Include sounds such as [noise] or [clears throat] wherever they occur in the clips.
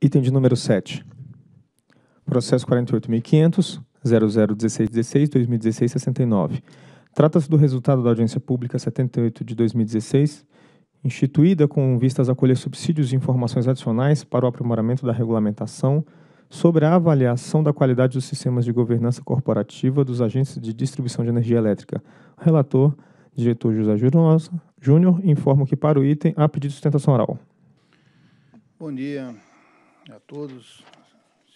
Item de número 7. Processo 48.500.001616.2016.69. Trata-se do resultado da audiência pública 78 de 2016, instituída com vistas a colher subsídios e informações adicionais para o aprimoramento da regulamentação sobre a avaliação da qualidade dos sistemas de governança corporativa dos agentes de distribuição de energia elétrica. O relator, diretor José Júnior, informa que para o item há pedido de sustentação oral. Bom dia a todos,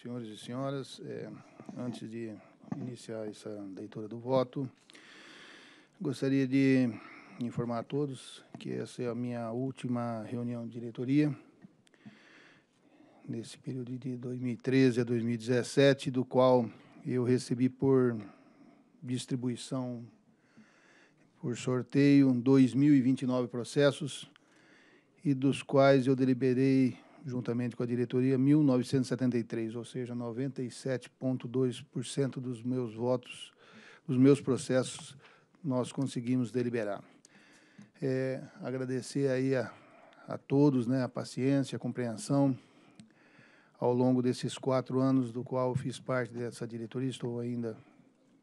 senhores e senhoras. É, antes de iniciar essa leitura do voto, gostaria de informar a todos que essa é a minha última reunião de diretoria nesse período de 2013 a 2017, do qual eu recebi por distribuição por sorteio 2029 processos e dos quais eu deliberei juntamente com a diretoria, 1973, ou seja, 97,2% dos meus votos, dos meus processos, nós conseguimos deliberar. É, agradecer aí a, a todos né, a paciência, a compreensão ao longo desses quatro anos do qual fiz parte dessa diretoria, estou ainda,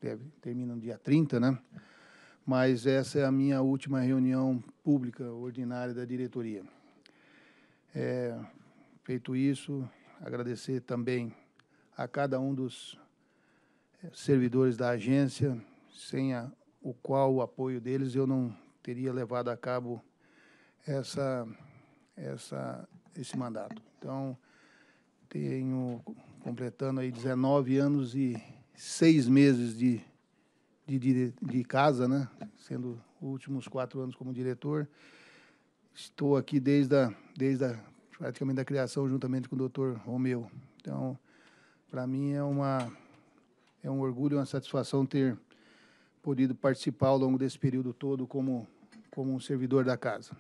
deve, é, termina no dia 30, né? Mas essa é a minha última reunião pública ordinária da diretoria. É, Feito isso, agradecer também a cada um dos eh, servidores da agência, sem a, o qual o apoio deles eu não teria levado a cabo essa, essa, esse mandato. Então, tenho completando aí 19 anos e seis meses de, de, de, de casa, né? sendo os últimos quatro anos como diretor. Estou aqui desde a, desde a praticamente da criação juntamente com o Dr. Romeu. Então, para mim é uma é um orgulho e uma satisfação ter podido participar ao longo desse período todo como como um servidor da casa.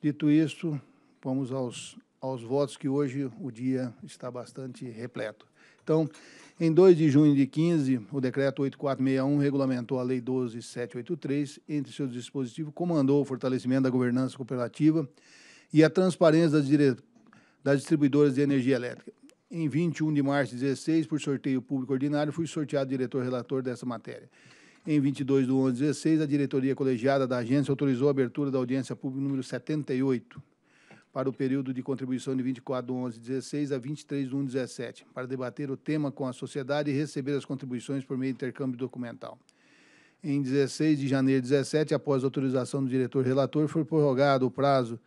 Dito isso, vamos aos aos votos que hoje o dia está bastante repleto. Então, em 2 de junho de 15, o decreto 8461 regulamentou a lei 12783, entre seus dispositivos comandou o fortalecimento da governança cooperativa e a transparência das, dire... das distribuidoras de energia elétrica. Em 21 de março de 16, por sorteio público ordinário, fui sorteado diretor relator dessa matéria. Em 22 de 11 de 16, a diretoria colegiada da agência autorizou a abertura da audiência pública número 78 para o período de contribuição de 24 de 11 de 16 a 23 de 1 de 17, para debater o tema com a sociedade e receber as contribuições por meio de intercâmbio documental em 16 de janeiro de 17, após autorização do diretor relator, foi prorrogado o prazo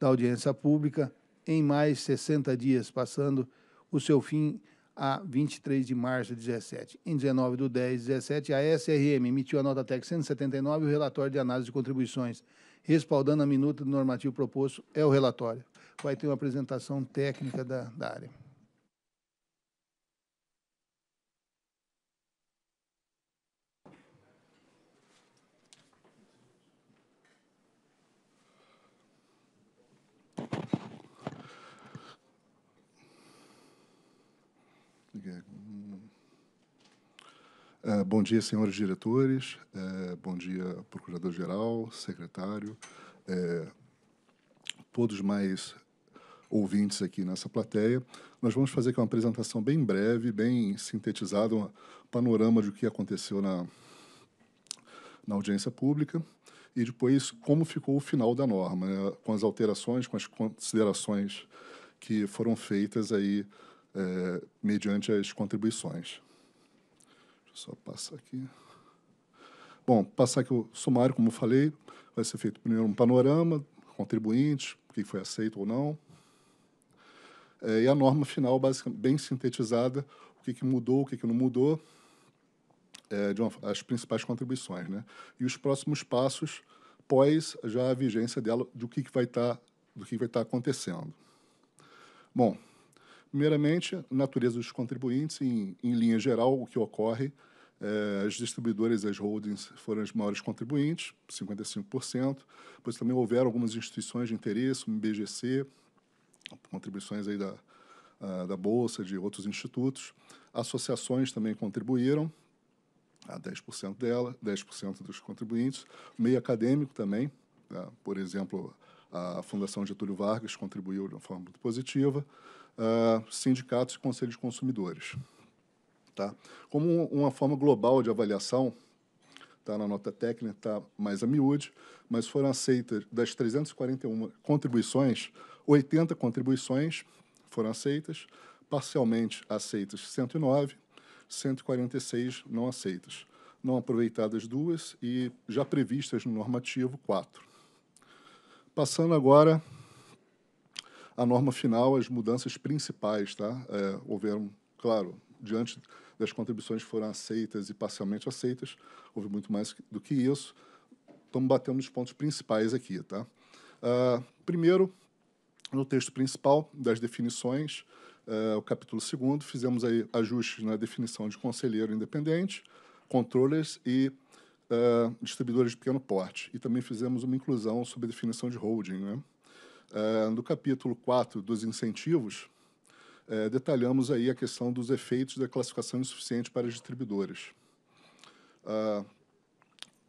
da audiência pública em mais 60 dias, passando o seu fim a 23 de março de 17. Em 19 de 10 de 17, a SRM emitiu a nota TEC 179 e o relatório de análise de contribuições, respaldando a minuta do normativo proposto, é o relatório. Vai ter uma apresentação técnica da, da área. Ah, bom dia, senhores diretores, ah, bom dia, procurador-geral, secretário, uh, todos mais ouvintes aqui nessa plateia. Nós vamos fazer aqui uma apresentação bem breve, bem sintetizada, um panorama do que aconteceu na, na audiência pública e depois como ficou o final da norma, né, com as alterações, com as considerações que foram feitas aí eh, mediante as contribuições. Deixa eu só passar aqui. Bom, passar aqui o sumário, como eu falei, vai ser feito primeiro um panorama, contribuinte, que foi aceito ou não, é, e a norma final, basicamente, bem sintetizada, o que, que mudou, o que, que não mudou, é, uma, as principais contribuições, né? E os próximos passos pós já a vigência dela, do que, que vai estar, tá, do que, que vai estar tá acontecendo. Bom, Primeiramente, a natureza dos contribuintes, em, em linha geral, o que ocorre, é, as distribuidoras as holdings foram as maiores contribuintes, 55%, pois também houveram algumas instituições de interesse, o BGC, contribuições aí da, a, da Bolsa, de outros institutos. Associações também contribuíram, a 10% dela, 10% dos contribuintes. O meio acadêmico também, tá? por exemplo, a Fundação Getúlio Vargas contribuiu de uma forma muito positiva, uh, sindicatos e conselhos de consumidores. Tá? Como um, uma forma global de avaliação, tá na nota técnica, tá mais a miúde, mas foram aceitas das 341 contribuições, 80 contribuições foram aceitas, parcialmente aceitas 109, 146 não aceitas, não aproveitadas duas e já previstas no normativo quatro. Passando agora à norma final, as mudanças principais, tá? É, houveram, claro, diante das contribuições que foram aceitas e parcialmente aceitas, houve muito mais do que isso. Estamos batendo nos pontos principais aqui, tá? Uh, primeiro, no texto principal das definições, uh, o capítulo 2, fizemos aí ajustes na definição de conselheiro independente, controllers e uh, distribuidores de pequeno porte. E também fizemos uma inclusão sobre a definição de holding. Né? Uh, no capítulo 4 dos incentivos, uh, detalhamos aí a questão dos efeitos da classificação insuficiente para distribuidores.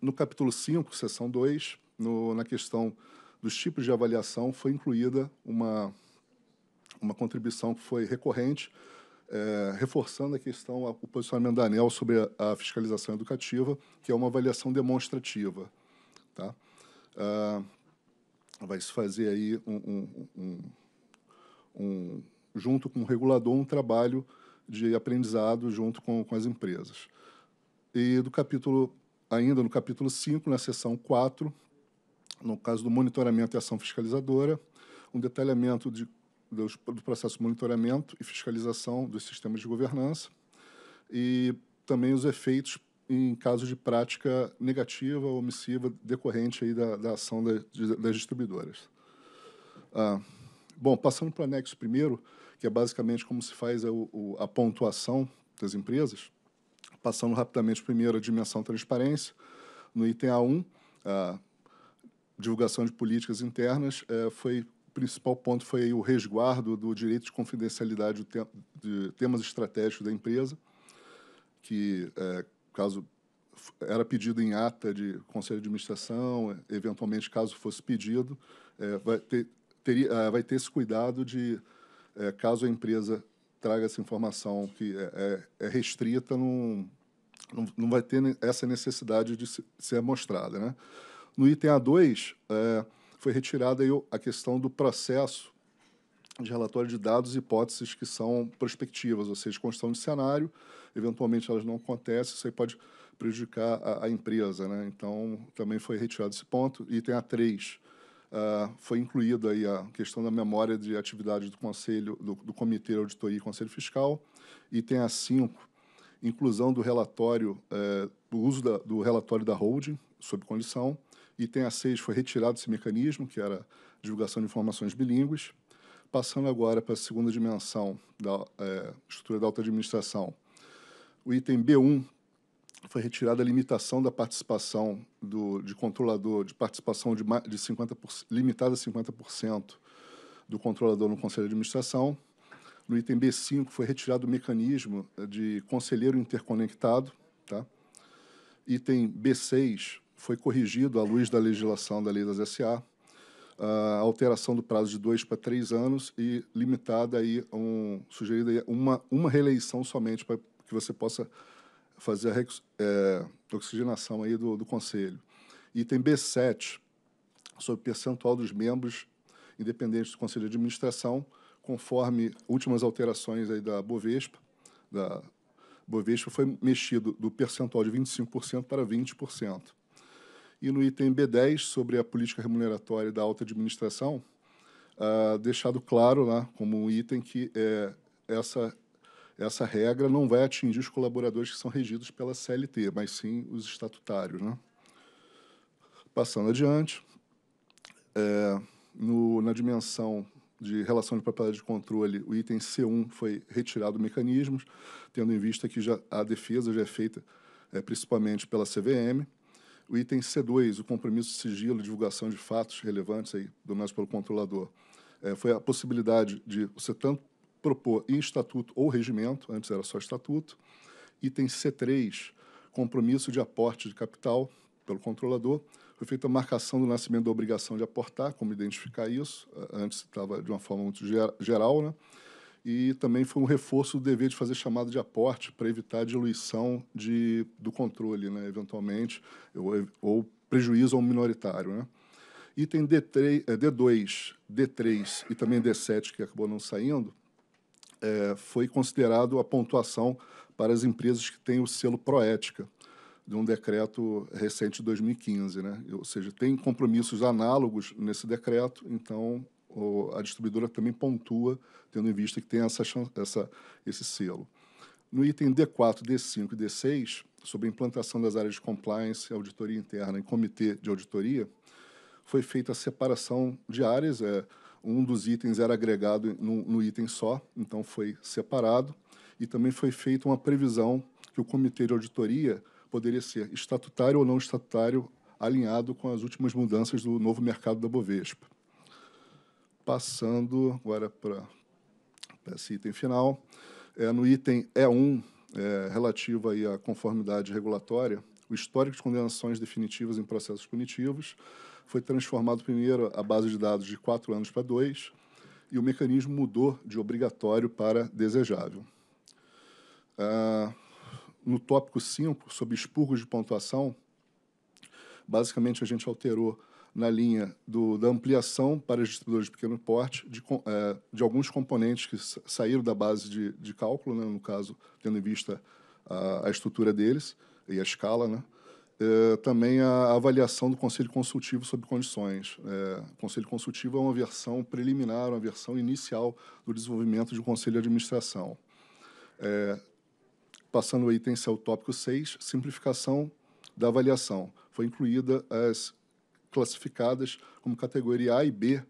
no capítulo 5, seção 2, no, na questão dos tipos de avaliação, foi incluída uma, uma contribuição que foi recorrente, é, reforçando a questão, o posicionamento da ANEL sobre a, fiscalização educativa, que é uma avaliação demonstrativa. Tá? Ah, vai se fazer aí, um, um, um, junto com o regulador, um trabalho de aprendizado junto com, com as empresas. E do capítulo, ainda no capítulo 5, na seção 4, no caso do monitoramento e ação fiscalizadora, um detalhamento de dos, do processo de monitoramento e fiscalização dos sistemas de governança e também os efeitos em caso de prática negativa ou omissiva decorrente aí da, da ação de, das distribuidoras. Ah, bom, passando para o anexo primeiro, que é basicamente como se faz a, a pontuação das empresas, passando rapidamente primeiro a dimensão transparência, no item A1, a divulgação de políticas internas, eh, foi principal ponto foi o resguardo do direito de confidencialidade de temas estratégicos da empresa, que, é, caso era pedido em ata de conselho de administração, eventualmente, caso fosse pedido, é, vai, ter, teria, é, vai ter esse cuidado de, é, caso a empresa traga essa informação que é, é, é restrita, não, não, não, vai ter essa necessidade de ser mostrada. Né? No item A2, foi retirada a questão do processo de relatório de dados e hipóteses que são prospectivas, ou seja, construção de cenário, eventualmente elas não acontecem, isso aí pode prejudicar a, a empresa. Né? Então, também foi retirado esse ponto. Item A3, uh, ah, foi incluída aí a questão da memória de atividade do Conselho, do, do Comitê Auditoria e Conselho Fiscal. Item A5, inclusão do relatório, uh, do uso da, do relatório da holding, sob condição. Item A6 foi retirado esse mecanismo, que era divulgação de informações bilíngues. Passando agora para a segunda dimensão da é, estrutura da alta administração, o item B1 foi retirada a limitação da participação do, de controlador, de participação de, de 50%, limitada a 50% do controlador no conselho de administração. No item B5 foi retirado o mecanismo de conselheiro interconectado. Tá? Item B6 foi corrigido à luz da legislação da lei das SA, a alteração do prazo de dois para três anos e limitada aí um sugerida uma uma reeleição somente para que você possa fazer a é, oxigenação aí do, do conselho. Item B7 sobre percentual dos membros independentes do conselho de administração, conforme últimas alterações aí da Bovespa, da Bovespa foi mexido do percentual de 25% para 20% e no item B10 sobre a política remuneratória da alta administração, uh, deixado claro lá né, como um item que é, essa essa regra não vai atingir os colaboradores que são regidos pela CLT, mas sim os estatutários, né? Passando adiante, é, no, na dimensão de relação de propriedade de controle, o item C1 foi retirado do mecanismo, tendo em vista que já a defesa já é feita é, principalmente pela CVM. O item C2, o compromisso de sigilo, divulgação de fatos relevantes aí, nosso pelo controlador, é, foi a possibilidade de você tanto propor em estatuto ou regimento, antes era só estatuto. Item C3, compromisso de aporte de capital pelo controlador. Foi feita a marcação do nascimento da obrigação de aportar, como identificar isso, antes estava de uma forma muito geral, né? e também foi um reforço do dever de fazer chamada de aporte para evitar a diluição de, do controle, né, eventualmente, ou, ou prejuízo ao minoritário. Né? Item D3, D2, D3 e também D7, que acabou não saindo, é, foi considerado a pontuação para as empresas que têm o selo Proética, de um decreto recente de 2015. Né? Ou seja, tem compromissos análogos nesse decreto, então a distribuidora também pontua, tendo em vista que tem essa, essa, esse selo. No item D4, D5 e D6, sobre a implantação das áreas de compliance, auditoria interna e comitê de auditoria, foi feita a separação de áreas. É, um dos itens era agregado no, no item só, então foi separado. E também foi feita uma previsão que o comitê de auditoria poderia ser estatutário ou não estatutário, alinhado com as últimas mudanças do novo mercado da Bovespa passando agora para esse item final, é, no item E1, é, relativo aí à conformidade regulatória, o histórico de condenações definitivas em processos punitivos foi transformado primeiro a base de dados de quatro anos para dois e o mecanismo mudou de obrigatório para desejável. Ah, no tópico 5, sobre expurgos de pontuação, basicamente a gente alterou na linha do, da ampliação para os distribuidores de pequeno porte de, é, de alguns componentes que saíram da base de, de cálculo, né, no caso, tendo em vista a, a estrutura deles e a escala, né? É, também a avaliação do Conselho Consultivo sobre condições. É, o Conselho Consultivo é uma versão preliminar, uma versão inicial do desenvolvimento de um Conselho de Administração. É, passando o item ao tópico 6, simplificação da avaliação. Foi incluída as classificadas como categoria A e B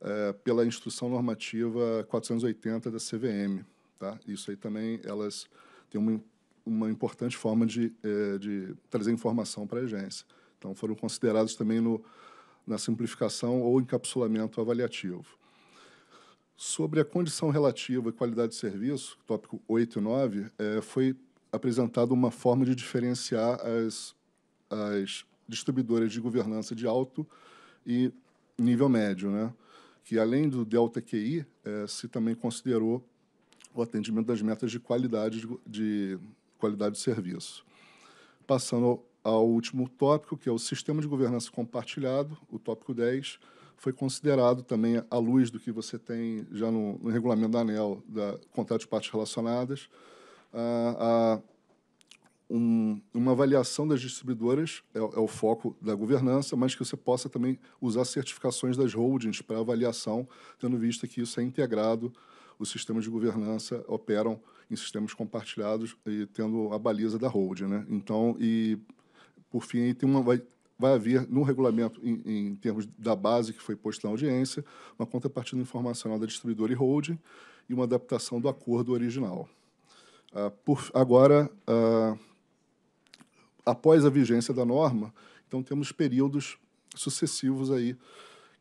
é, pela Instrução Normativa 480 da CVM. Tá? Isso aí também elas têm uma, uma importante forma de, é, de trazer informação para a agência. Então, foram considerados também no, na simplificação ou encapsulamento avaliativo. Sobre a condição relativa e qualidade de serviço, tópico 8 e 9, é, eh, foi apresentada uma forma de diferenciar as, as distribuidoras de governança de alto e nível médio, né? que além do Delta QI, é, se também considerou o atendimento das metas de qualidade de, de qualidade de serviço. Passando ao, ao, último tópico, que é o sistema de governança compartilhado, o tópico 10, foi considerado também à luz do que você tem já no, no regulamento da ANEL, da contrato de partes relacionadas, a, a um, uma avaliação das distribuidoras, é, é, o foco da governança, mas que você possa também usar certificações das holdings para avaliação, tendo vista que isso é integrado, os sistemas de governança operam em sistemas compartilhados e tendo a baliza da holding. Né? Então, e por fim, tem uma, vai, vai haver no regulamento, em, em, termos da base que foi posta na audiência, uma contrapartida informacional da distribuidora e holding e uma adaptação do acordo original. Uh, por, agora, uh, após a vigência da norma, então temos períodos sucessivos aí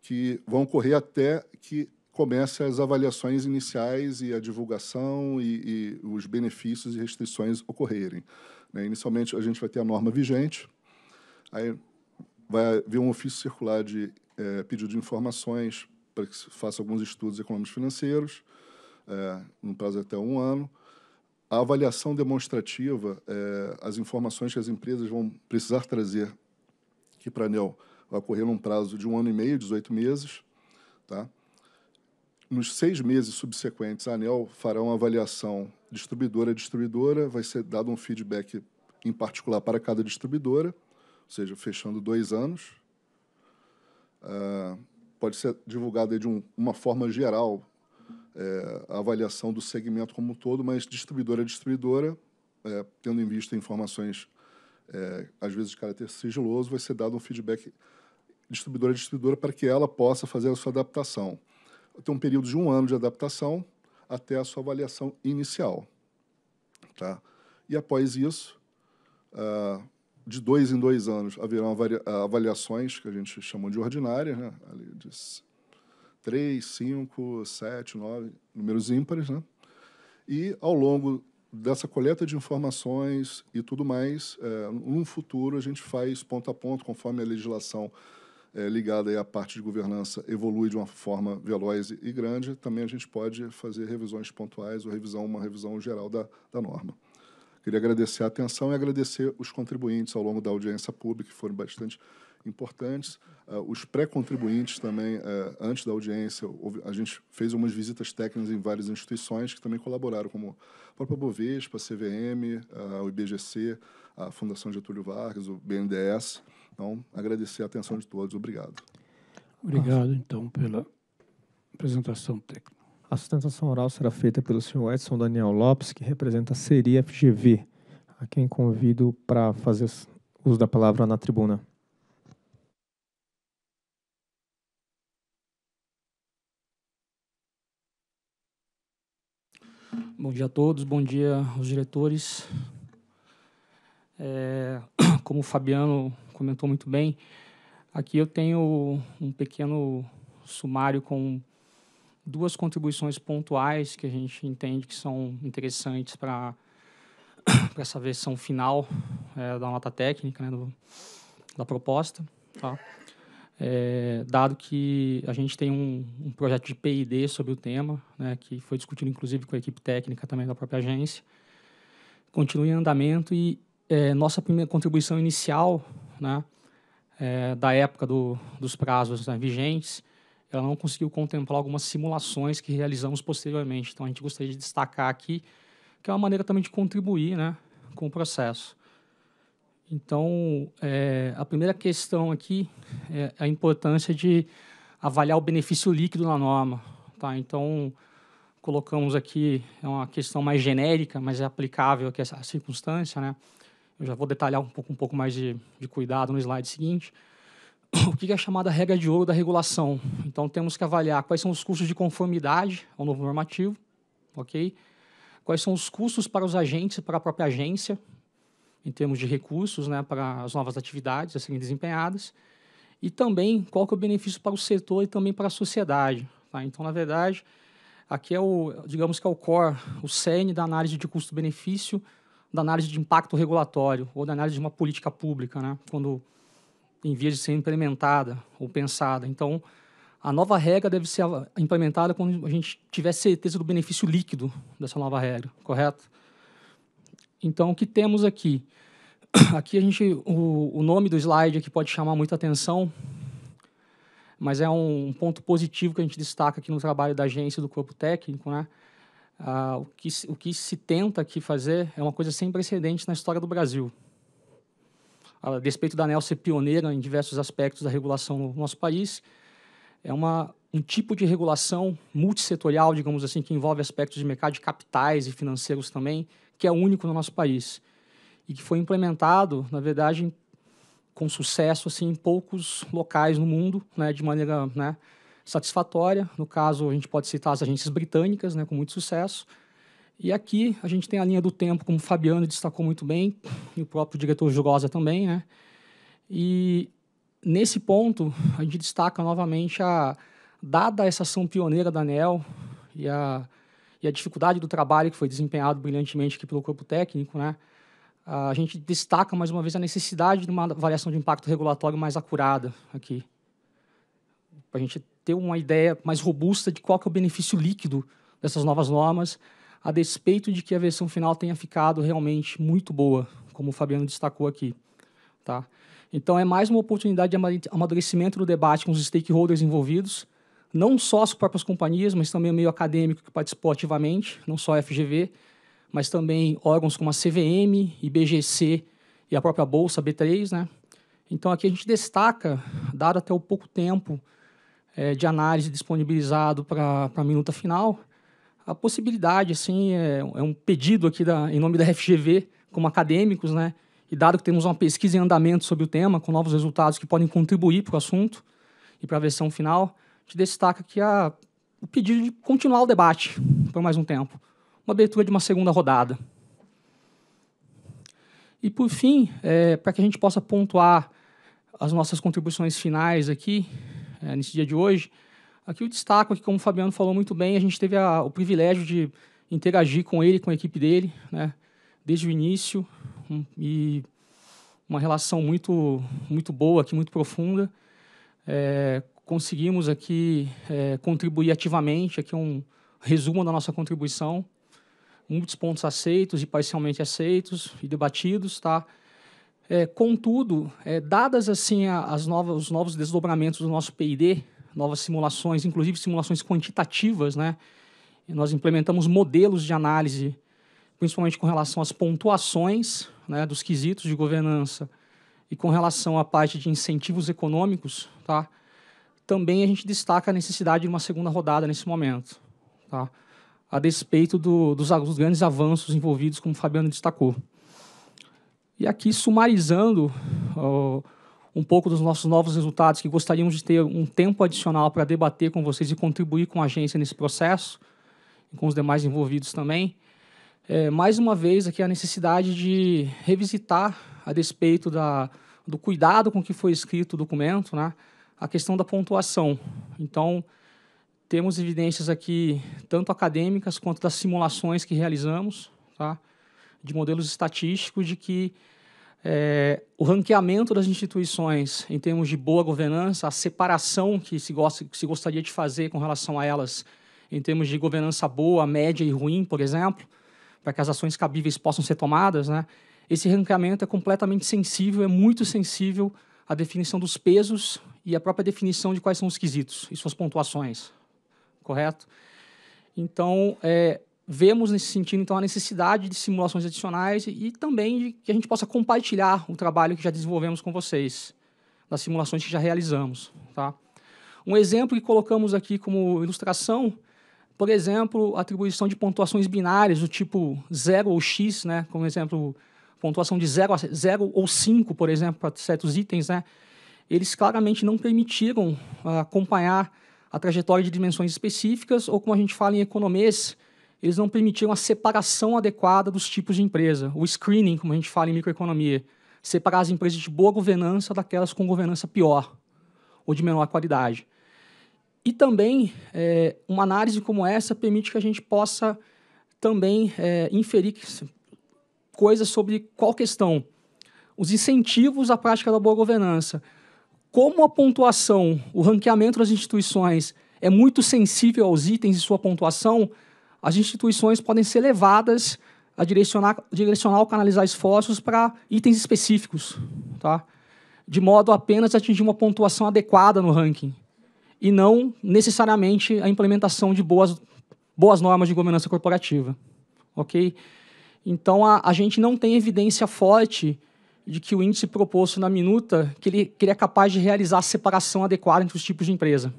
que vão correr até que comece as avaliações iniciais e a divulgação e, e os benefícios e restrições ocorrerem. Né? Inicialmente, a gente vai ter a norma vigente, aí vai vir um ofício circular de é, pedido de informações para que se faça alguns estudos econômicos financeiros, é, no prazo de até um ano, a avaliação demonstrativa, é, as informações que as empresas vão precisar trazer, que para a ANEL vai ocorrer num prazo de um ano e meio, 18 meses. Tá? Nos seis meses subsequentes, a ANEL fará uma avaliação distribuidora a distribuidora, vai ser dado um feedback em particular para cada distribuidora, ou seja, fechando dois anos. Uh, pode ser divulgado de um, uma forma geral é, a avaliação do segmento como um todo, mas distribuidora a é distribuidora, é, tendo em vista informações, é, às vezes, de caráter sigiloso, vai ser dado um feedback distribuidora a distribuidora para que ela possa fazer a sua adaptação. Tem um período de um ano de adaptação até a sua avaliação inicial. Tá? E após isso, uh, de dois em dois anos haverão avaliações que a gente chamou de ordinárias, né? de 3, 5, 7, 9, números ímpares, né? E ao longo dessa coleta de informações e tudo mais, é, no futuro a gente faz ponto a ponto, conforme a legislação é, ligada à parte de governança evolui de uma forma veloz e grande, também a gente pode fazer revisões pontuais ou revisão, uma revisão geral da, da norma. Queria agradecer a atenção e agradecer os contribuintes ao longo da audiência pública, que foram bastante importantes. Uh, os pré-contribuintes também, uh, antes da audiência, houve, a gente fez algumas visitas técnicas em várias instituições que também colaboraram, como a própria Bovespa, a CVM, uh, ah, o IBGC, a Fundação Getúlio Vargas, o BNDES. Então, agradecer a atenção de todos. Obrigado. Obrigado, então, pela apresentação técnica. A sustentação oral será feita pelo senhor Edson Daniel Lopes, que representa a SERI FGV, a quem convido para fazer uso da palavra na tribuna. Bom dia a todos, bom dia aos diretores. É, [coughs] como o Fabiano comentou muito bem, aqui eu tenho um pequeno sumário com duas contribuições pontuais que a gente entende que são interessantes para [coughs] essa versão final é, da nota técnica né, do, da proposta. Tá? é, dado que a gente tem um, um projeto de PID sobre o tema, né, que foi discutido inclusive com a equipe técnica também da própria agência, continua em andamento e é, nossa primeira contribuição inicial, né, é, da época do, dos prazos né, vigentes, ela não conseguiu contemplar algumas simulações que realizamos posteriormente. Então, a gente gostaria de destacar aqui que é uma maneira também de contribuir né, com o processo. Então, é, a primeira questão aqui é a importância de avaliar o benefício líquido na norma. Tá? Então, colocamos aqui é uma questão mais genérica, mas é aplicável aqui essa circunstância. Né? Eu já vou detalhar um pouco, um pouco mais de, de cuidado no slide seguinte. [coughs] O que é a chamada regra de ouro da regulação? Então, temos que avaliar quais são os custos de conformidade ao novo normativo, ok? Quais são os custos para os agentes, para a própria agência, em termos de recursos né, para as novas atividades a serem desempenhadas, e também qual que é o benefício para o setor e também para a sociedade. Tá? Então, na verdade, aqui é o, digamos que é o core, o cerne da análise de custo-benefício, da análise de impacto regulatório ou da análise de uma política pública, né? quando em vias de ser implementada ou pensada. Então, a nova regra deve ser implementada quando a gente tiver certeza do benefício líquido dessa nova regra, correto? Então, o que temos aqui? [clears throat] Aqui a gente, o, o nome do slide aqui pode chamar muita atenção, mas é um, um, ponto positivo que a gente destaca aqui no trabalho da agência do corpo técnico, né? Ah, o, que, o que se tenta aqui fazer é uma coisa sem precedentes na história do Brasil. A despeito da ANEL ser pioneira em diversos aspectos da regulação no nosso país, é uma, um tipo de regulação multissetorial, digamos assim, que envolve aspectos de mercado de capitais e financeiros também, que é único no nosso país e que foi implementado, na verdade, com sucesso assim, em poucos locais no mundo, né, de maneira né, satisfatória. No caso, a gente pode citar as agências britânicas, né, com muito sucesso. E aqui a gente tem a linha do tempo, como o Fabiano destacou muito bem, e o próprio diretor Jurosa também. Né? E nesse ponto, a gente destaca novamente, a, dada essa ação pioneira da ANEL e a e a dificuldade do trabalho que foi desempenhado brilhantemente aqui pelo corpo técnico, né? A gente destaca mais uma vez a necessidade de uma avaliação de impacto regulatório mais acurada aqui, para a gente ter uma ideia mais robusta de qual que é o benefício líquido dessas novas normas, a despeito de que a versão final tenha ficado realmente muito boa, como o Fabiano destacou aqui, tá? Então é mais uma oportunidade de amadurecimento do debate com os stakeholders envolvidos não só as próprias companhias, mas também o meio acadêmico que participou ativamente, não só a FGV, mas também órgãos como a CVM, IBGC e a própria Bolsa B3. Né? Então, aqui a gente destaca, dado até o pouco tempo é, de análise disponibilizado para a minuta final, a possibilidade, assim, é, é um pedido aqui da, em nome da FGV, como acadêmicos, né? e dado que temos uma pesquisa em andamento sobre o tema, com novos resultados que podem contribuir para o assunto e para a versão final, gente destaca aqui a, o pedido de continuar o debate por mais um tempo. Uma abertura de uma segunda rodada. E, por fim, é, para que a gente possa pontuar as nossas contribuições finais aqui, é, nesse dia de hoje, aqui o destaco que, como o Fabiano falou muito bem, a gente teve a, o privilégio de interagir com ele, com a equipe dele, né, desde o início, um, e uma relação muito, muito boa aqui, muito profunda. É, conseguimos aqui é, contribuir ativamente, aqui um resumo da nossa contribuição, muitos pontos aceitos e parcialmente aceitos e debatidos, tá? É, contudo, é, dadas assim as novas, os novos desdobramentos do nosso PID, novas simulações, inclusive simulações quantitativas, né? Nós implementamos modelos de análise, principalmente com relação às pontuações né, dos quesitos de governança e com relação à parte de incentivos econômicos, tá? também a gente destaca a necessidade de uma segunda rodada nesse momento, tá? a despeito do, dos, dos, grandes avanços envolvidos, como o Fabiano destacou. E aqui, sumarizando uh, um pouco dos nossos novos resultados, que gostaríamos de ter um tempo adicional para debater com vocês e contribuir com a agência nesse processo, e com os demais envolvidos também, é, mais uma vez aqui a necessidade de revisitar a despeito da, do cuidado com que foi escrito o documento, né? a questão da pontuação. Então, temos evidências aqui, tanto acadêmicas quanto das simulações que realizamos, tá? de modelos estatísticos, de que é, o ranqueamento das instituições em termos de boa governança, a separação que se, gosta, que se gostaria de fazer com relação a elas em termos de governança boa, média e ruim, por exemplo, para que as ações cabíveis possam ser tomadas, né? esse ranqueamento é completamente sensível, é muito sensível a definição dos pesos e a própria definição de quais são os quesitos e suas pontuações, correto? Então, é, vemos nesse sentido então a necessidade de simulações adicionais e, e também de que a gente possa compartilhar o trabalho que já desenvolvemos com vocês, das simulações que já realizamos, tá? Um exemplo que colocamos aqui como ilustração, por exemplo, a atribuição de pontuações binárias do tipo 0 ou x, né, como exemplo pontuação de 0 zero, zero ou 5, por exemplo, para certos itens, né, eles claramente não permitiram ah, acompanhar a trajetória de dimensões específicas, ou como a gente fala em economês, eles não permitiram a separação adequada dos tipos de empresa, o screening, como a gente fala em microeconomia, separar as empresas de boa governança daquelas com governança pior ou de menor qualidade. E também, é, uma análise como essa permite que a gente possa também é, inferir que coisas sobre qual questão? Os incentivos à prática da boa governança. Como a pontuação, o ranqueamento das instituições é muito sensível aos itens de sua pontuação, as instituições podem ser levadas a direcionar, direcionar ou canalizar esforços para itens específicos, tá? de modo a apenas atingir uma pontuação adequada no ranking, e não necessariamente a implementação de boas, boas normas de governança corporativa. ok? Então, a, a gente não tem evidência forte de que o índice proposto na minuta que ele, que ele é capaz de realizar a separação adequada entre os tipos de empresa,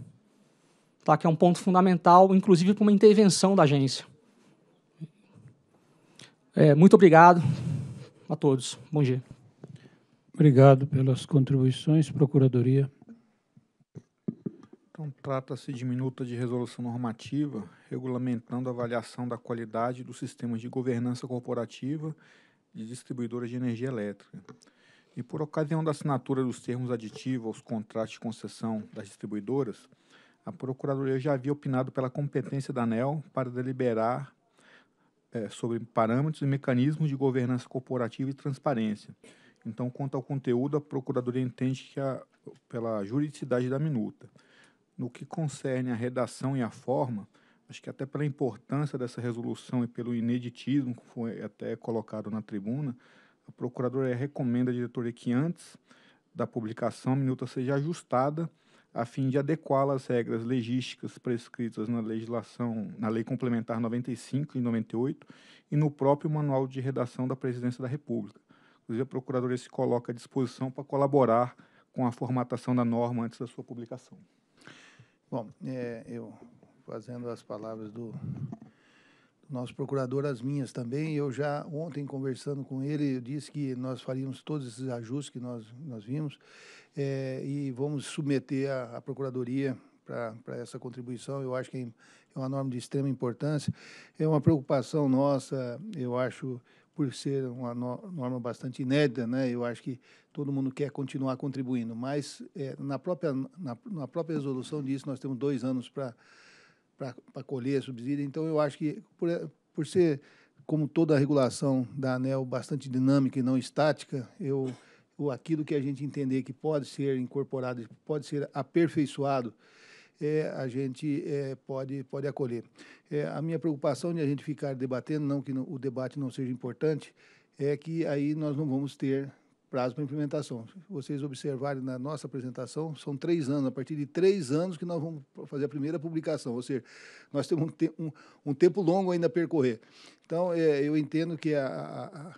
tá? que é um ponto fundamental, inclusive para uma intervenção da agência. É, muito obrigado a todos. Bom dia. Obrigado pelas contribuições, Procuradoria. Então, trata-se de minuta de resolução normativa regulamentando a avaliação da qualidade dos sistemas de governança corporativa de distribuidoras de energia elétrica. E por ocasião da assinatura dos termos aditivos aos contratos de concessão das distribuidoras, a Procuradoria já havia opinado pela competência da ANEL para deliberar é, sobre parâmetros e mecanismos de governança corporativa e transparência. Então, quanto ao conteúdo, a Procuradoria entende que a, pela juridicidade da minuta. No que concerne à redação e à forma, acho que até pela importância dessa resolução e pelo ineditismo que foi até colocado na tribuna, a procuradora recomenda à diretoria que antes da publicação a minuta seja ajustada a fim de adequá-la às regras legísticas prescritas na legislação, na Lei Complementar 95 e 98 e no próprio Manual de Redação da Presidência da República. Inclusive, a procuradora se coloca à disposição para colaborar com a formatação da norma antes da sua publicação. Bom, é, eu fazendo as palavras do, do, nosso procurador, as minhas também, eu já ontem conversando com ele, eu disse que nós faríamos todos esses ajustes que nós, nós vimos é, e vamos submeter a, a procuradoria para essa contribuição. Eu acho que é, é uma norma de extrema importância. É uma preocupação nossa, eu acho, por ser uma norma bastante inédita, né? eu acho que todo mundo quer continuar contribuindo, mas é, na, própria, na, na, própria resolução disso, nós temos dois anos para colher subsídio, então eu acho que, por, por ser, como toda a regulação da ANEL, bastante dinâmica e não estática, eu, eu aquilo que a gente entender que pode ser incorporado, pode ser aperfeiçoado, é, a gente é, pode, pode acolher. É, a minha preocupação de a gente ficar debatendo, não que o debate não seja importante, é que aí nós não vamos ter prazo para implementação. vocês observarem na nossa apresentação, são três anos, a partir de três anos que nós vamos fazer a primeira publicação, ou seja, nós temos um, te um, um tempo longo ainda a percorrer. Então, é, eu entendo que a, a, a,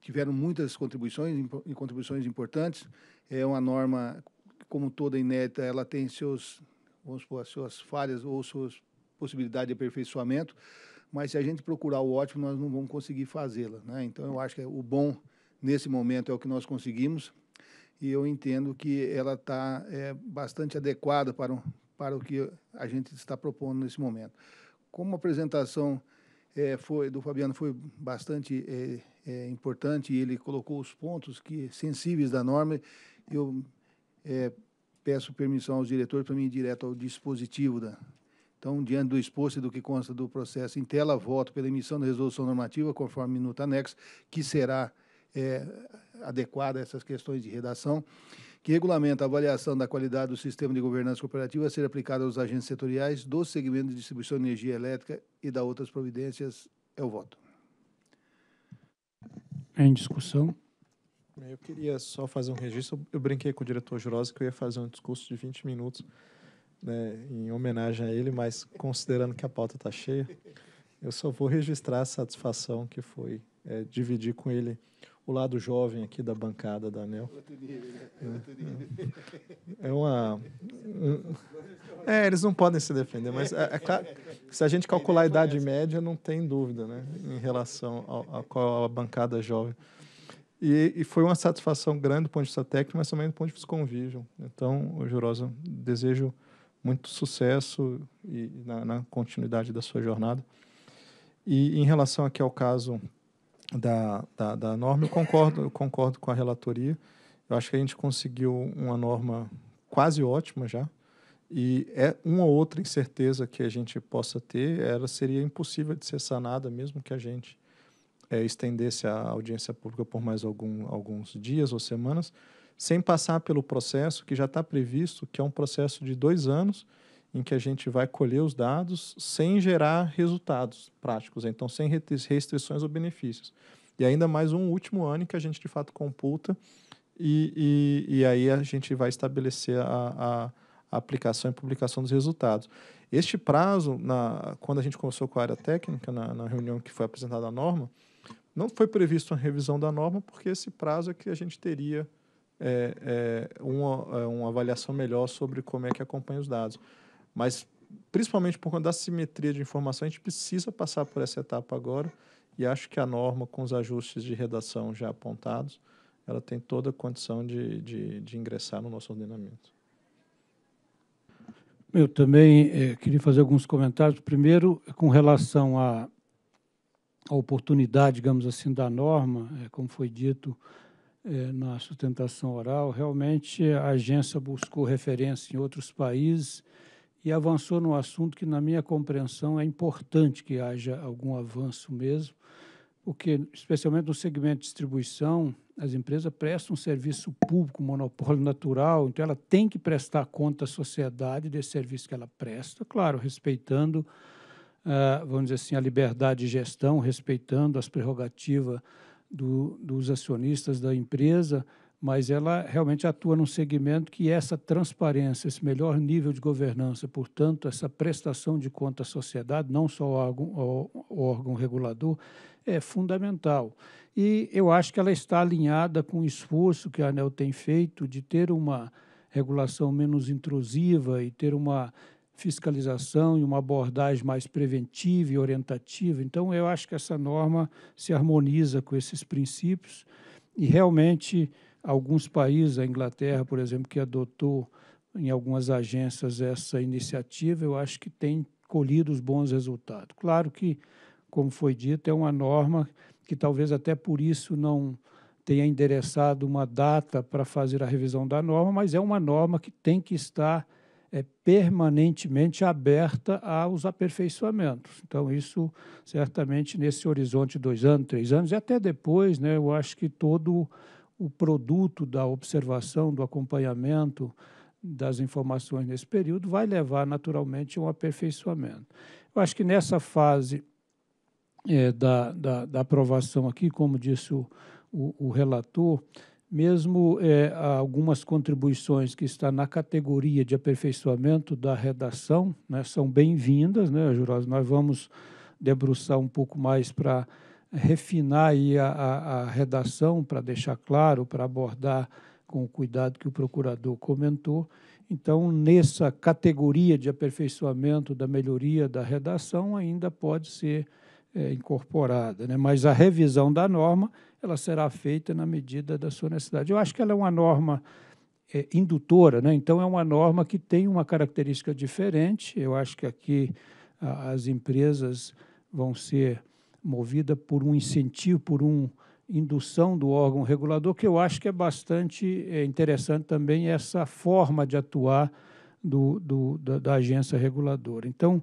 tiveram muitas contribuições, contribuições importantes, é uma norma, como toda inédita, ela tem seus, vamos supor, suas falhas ou suas possibilidades de aperfeiçoamento, mas se a gente procurar o ótimo, nós não vamos conseguir fazê-la. Né? Então, eu acho que é o bom nesse momento é o que nós conseguimos e eu entendo que ela está é, bastante adequada para, um, para o que a gente está propondo nesse momento. Como a apresentação é, foi, do Fabiano foi bastante é, é importante e ele colocou os pontos que sensíveis da norma, eu é, peço permissão aos diretores para mim ir direto ao dispositivo da, então, diante do exposto e do que consta do processo em tela, voto pela emissão da resolução normativa, conforme minuta anexo, que será é, adequada a essas questões de redação, que regulamenta a avaliação da qualidade do sistema de governança cooperativa a ser aplicada aos agentes setoriais do segmento de distribuição de energia elétrica e da outras providências, é o voto. Em discussão. Eu queria só fazer um registro. Eu brinquei com o diretor Jurosa que eu ia fazer um discurso de 20 minutos né, em homenagem a ele, mas considerando que a pauta está cheia, eu só vou registrar a satisfação que foi é, dividir com ele o lado jovem aqui da bancada da ANEL. É, é. é, uma. É, eles não podem se defender, mas é, é claro, se a gente calcular a é idade média, não tem dúvida, né? Em relação a qual a bancada jovem. E, e, foi uma satisfação grande do ponto de vista técnico, mas também do ponto de vista convívio. Então, Jurosa, desejo muito sucesso e, na, na continuidade da sua jornada. E em relação aqui ao caso da, da, da norma, eu concordo, eu concordo com a relatoria. Eu acho que a gente conseguiu uma norma quase ótima já. E é uma ou outra incerteza que a gente possa ter, ela seria impossível de ser sanada, mesmo que a gente é, estendesse a audiência pública por mais algum, alguns dias ou semanas, sem passar pelo processo que já está previsto, que é um processo de dois anos, em que a gente vai colher os dados sem gerar resultados práticos, então sem restrições ou benefícios. E ainda mais um último ano em que a gente de fato computa e, e, e aí a gente vai estabelecer a, a, aplicação e publicação dos resultados. Este prazo, na, quando a gente começou com a área técnica, na, na reunião que foi apresentada a norma, não foi previsto uma revisão da norma, porque esse prazo é que a gente teria é, é, uma, é, uma avaliação melhor sobre como é que acompanha os dados. Mas, principalmente por conta da simetria de informação, a gente precisa passar por essa etapa agora e acho que a norma, com os ajustes de redação já apontados, ela tem toda a condição de, de, de ingressar no nosso ordenamento. Eu também eh, queria fazer alguns comentários. Primeiro, com relação à, à oportunidade, digamos assim, da norma, eh, como foi dito eh, na sustentação oral, realmente a agência buscou referência em outros países e avançou num assunto que, na minha compreensão, é importante que haja algum avanço mesmo, porque, especialmente no segmento de distribuição, as empresas prestam um serviço público, um monopólio natural, então ela tem que prestar conta à sociedade desse serviço que ela presta, claro, respeitando, uh, vamos dizer assim, a liberdade de gestão, respeitando as prerrogativas do, dos acionistas da empresa, mas ela realmente atua num segmento que é essa transparência, esse melhor nível de governança, portanto, essa prestação de conta à sociedade, não só ao órgão, ao órgão regulador, é fundamental. E eu acho que ela está alinhada com o esforço que a ANEL tem feito de ter uma regulação menos intrusiva e ter uma fiscalização e uma abordagem mais preventiva e orientativa. Então, eu acho que essa norma se harmoniza com esses princípios e realmente Alguns países, a Inglaterra, por exemplo, que adotou em algumas agências essa iniciativa, eu acho que tem colhido os bons resultados. Claro que, como foi dito, é uma norma que talvez até por isso não tenha endereçado uma data para fazer a revisão da norma, mas é uma norma que tem que estar é, permanentemente aberta aos aperfeiçoamentos. Então, isso certamente nesse horizonte de dois anos, três anos e até depois, né, eu acho que todo o produto da observação, do acompanhamento das informações nesse período, vai levar naturalmente a um aperfeiçoamento. Eu acho que nessa fase é, da, da, da, aprovação aqui, como disse o, o, o relator, mesmo é, algumas contribuições que estão na categoria de aperfeiçoamento da redação né, são bem-vindas, né, Jurosa? Nós vamos debruçar um pouco mais para refinar aí a, a, a redação para deixar claro, para abordar com o cuidado que o procurador comentou. Então, nessa categoria de aperfeiçoamento da melhoria da redação, ainda pode ser é, incorporada. Né? Mas a revisão da norma ela será feita na medida da sua necessidade. Eu acho que ela é uma norma é, indutora, né? então é uma norma que tem uma característica diferente. Eu acho que aqui a, as empresas vão ser movida por um incentivo, por uma indução do órgão regulador, que eu acho que é bastante é, interessante também essa forma de atuar do, do, da, da agência reguladora. Então,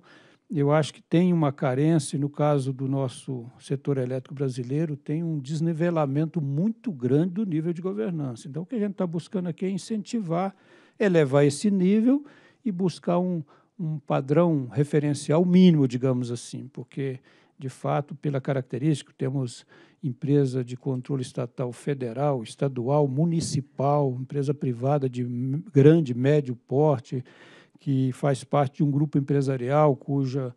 eu acho que tem uma carência, no caso do nosso setor elétrico brasileiro, tem um desnivelamento muito grande do nível de governança. Então, o que a gente está buscando aqui é incentivar, elevar esse nível e buscar um, um padrão referencial mínimo, digamos assim, porque de fato, pela característica, temos empresa de controle estatal federal, estadual, municipal, empresa privada de grande, médio porte, que faz parte de um grupo empresarial cuja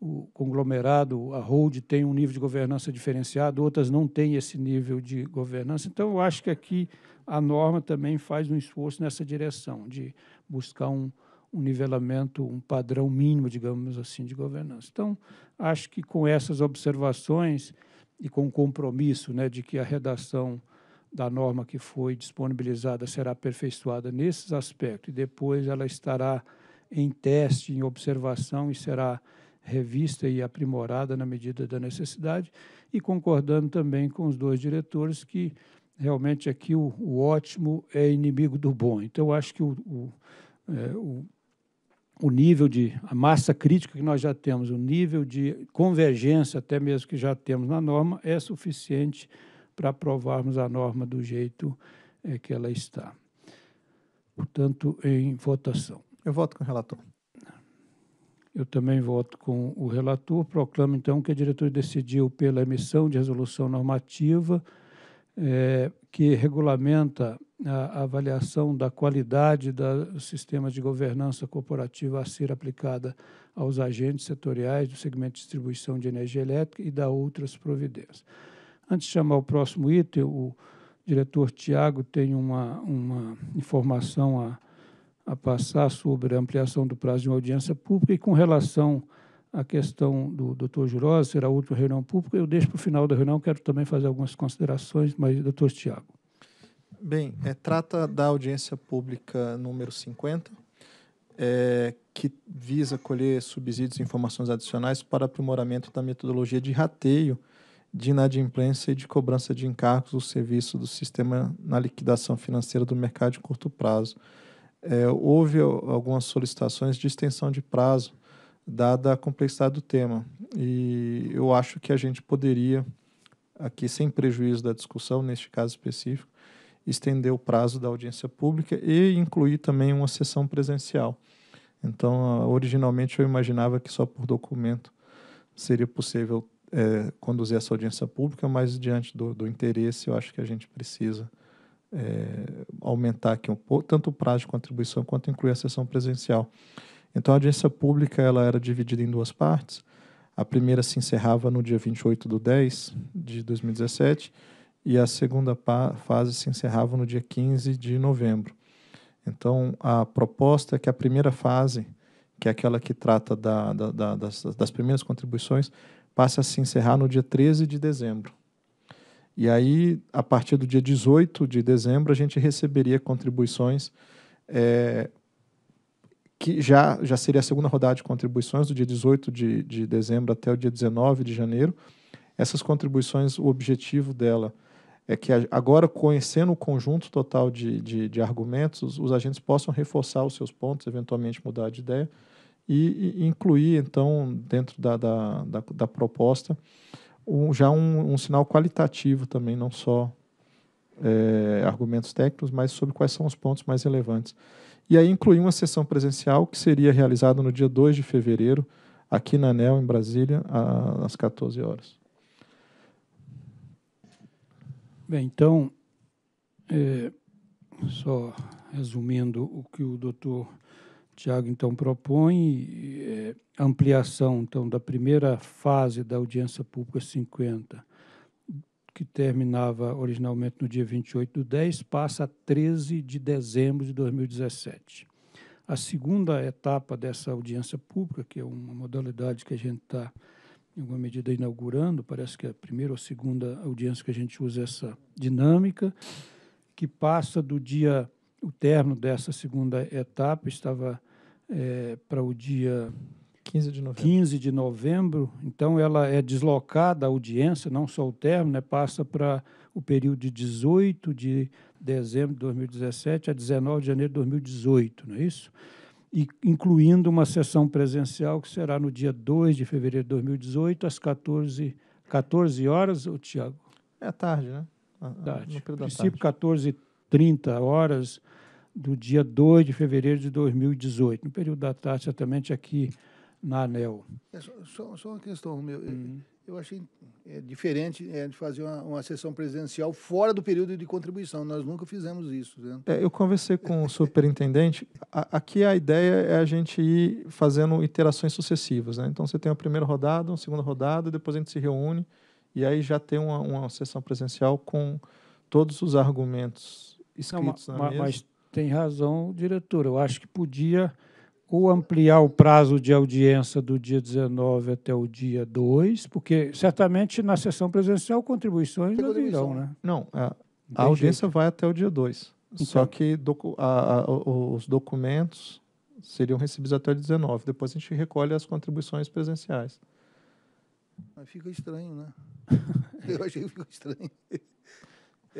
o conglomerado, a hold, tem um nível de governança diferenciado, outras não têm esse nível de governança. Então, eu acho que aqui a norma também faz um esforço nessa direção, de buscar um, um nivelamento, um padrão mínimo, digamos assim, de governança. Então, acho que com essas observações e com o compromisso né, de que a redação da norma que foi disponibilizada será aperfeiçoada nesses aspectos e depois ela estará em teste, em observação e será revista e aprimorada na medida da necessidade, e concordando também com os dois diretores que realmente aqui o, o ótimo é inimigo do bom. Então, acho que o, o, é, o o nível de a massa crítica que nós já temos, o nível de convergência até mesmo que já temos na norma é suficiente para aprovarmos a norma do jeito é, que ela está. Portanto, em votação. Eu voto com o relator. Eu também voto com o relator. Proclamo, então, que a diretoria decidiu pela emissão de resolução normativa é, que regulamenta a avaliação da qualidade dos sistemas de governança corporativa a ser aplicada aos agentes setoriais do segmento de distribuição de energia elétrica e da outras providências. Antes de chamar o próximo item, o diretor Tiago tem uma, uma informação a, a passar sobre a ampliação do prazo de uma audiência pública e com relação à questão do doutor Jurosa, será outra reunião pública, eu deixo para o final da reunião, quero também fazer algumas considerações, mas doutor Tiago. Bem, é, trata da audiência pública número 50, é, que visa colher subsídios e informações adicionais para aprimoramento da metodologia de rateio de inadimplência e de cobrança de encargos do serviço do sistema na liquidação financeira do mercado de curto prazo. É, houve algumas solicitações de extensão de prazo, dada a complexidade do tema. E eu acho que a gente poderia, aqui sem prejuízo da discussão, neste caso específico, estender o prazo da audiência pública e incluir também uma sessão presencial. Então, ah, originalmente eu imaginava que só por documento seria possível é, conduzir essa audiência pública, mas diante do, do interesse, eu acho que a gente precisa é, aumentar aqui um pouco, tanto o prazo de contribuição quanto incluir a sessão presencial. Então, a audiência pública ela era dividida em duas partes. A primeira se encerrava no dia 28 de 10 de 2017 e a segunda fase se encerrava no dia 15 de novembro. Então, a proposta é que a primeira fase, que é aquela que trata da, da, da, das, das, primeiras contribuições, passe a se encerrar no dia 13 de dezembro. E aí, a partir do dia 18 de dezembro, a gente receberia contribuições é, que já, já seria a segunda rodada de contribuições, do dia 18 de, de dezembro até o dia 19 de janeiro. Essas contribuições, o objetivo dela é é que agora, conhecendo o conjunto total de, de, de argumentos, os, os, agentes possam reforçar os seus pontos, eventualmente mudar de ideia, e, e incluir, então, dentro da, da, da, da proposta, um, já um, um, sinal qualitativo também, não só é, argumentos técnicos, mas sobre quais são os pontos mais relevantes. E aí incluir uma sessão presencial que seria realizada no dia 2 de fevereiro, aqui na ANEL, em Brasília, às 14 horas. Bem, então, é, só resumindo o que o doutor Tiago então propõe, é, ampliação então da primeira fase da audiência pública 50, que terminava originalmente no dia 28 do 10, passa a 13 de dezembro de 2017. A segunda etapa dessa audiência pública, que é uma modalidade que a gente está em alguma medida, inaugurando, parece que é a primeira ou segunda audiência que a gente usa essa dinâmica, que passa do dia, o término dessa segunda etapa, estava é, para o dia 15 de, 15 de, novembro. Então, ela é deslocada a audiência, não só o término, né, passa para o período de 18 de dezembro de 2017 a 19 de janeiro de 2018, não é isso? e incluindo uma sessão presencial que será no dia 2 de fevereiro de 2018, às 14, 14 horas, ô, Tiago? É tarde, né? A, ah, ah, tarde. No período princípio, da tarde. 14 h 30 horas do dia 2 de fevereiro de 2018, no período da tarde, certamente aqui na ANEL. É, só, só, uma questão, meu. Uhum eu achei é, diferente é, de fazer uma, uma, sessão presidencial fora do período de contribuição. Nós nunca fizemos isso. Né? É, eu conversei com o superintendente. A, aqui a ideia é a gente ir fazendo iterações sucessivas. Né? Então, você tem a primeira rodada, uma segunda rodada, depois a gente se reúne e aí já tem uma, uma sessão presencial com todos os argumentos escritos Não, na ma, mesa. Mas tem razão, diretor. Eu acho que podia ou ampliar o prazo de audiência do dia 19 até o dia 2, porque certamente na sessão presencial contribuições não virão, né? Não, é, a, a audiência jeito. vai até o dia 2. Então, só que docu a, a, os documentos seriam recebidos até o 19. Depois a gente recolhe as contribuições presenciais. Mas fica estranho, né? [laughs] Eu achei que ficou estranho.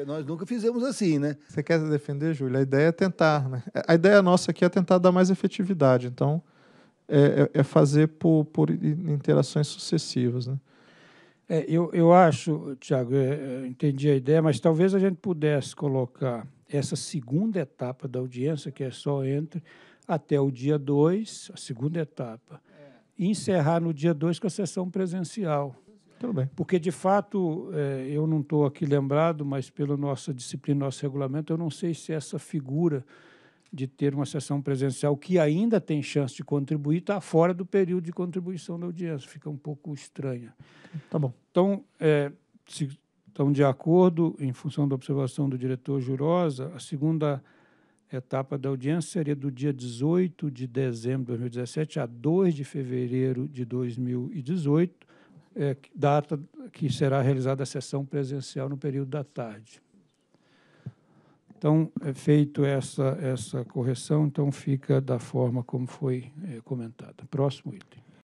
É, nós nunca fizemos assim, né? Você quer defender, Júlio? A ideia é tentar, né? A ideia nossa aqui é tentar dar mais efetividade. Então, é, é, é fazer por, por interações sucessivas, né? É, eu, eu acho, Tiago, é, entendi a ideia, mas talvez a gente pudesse colocar essa segunda etapa da audiência, que é só entre até o dia 2, a segunda etapa, e encerrar no dia 2 com a sessão presencial. Tudo bem. Porque, de fato, é, eu não estou aqui lembrado, mas pela nossa disciplina, nosso regulamento, eu não sei se essa figura de ter uma sessão presencial que ainda tem chance de contribuir está fora do período de contribuição da audiência. Fica um pouco estranha. Tá bom. Então, é, se estão de acordo, em função da observação do diretor Jurosa, a segunda etapa da audiência seria do dia 18 de dezembro de 2017 a 2 de fevereiro de 2018, é, data que será realizada a sessão presencial no período da tarde. Então, é feito essa, essa correção, então fica da forma como foi é, comentada. Próximo item.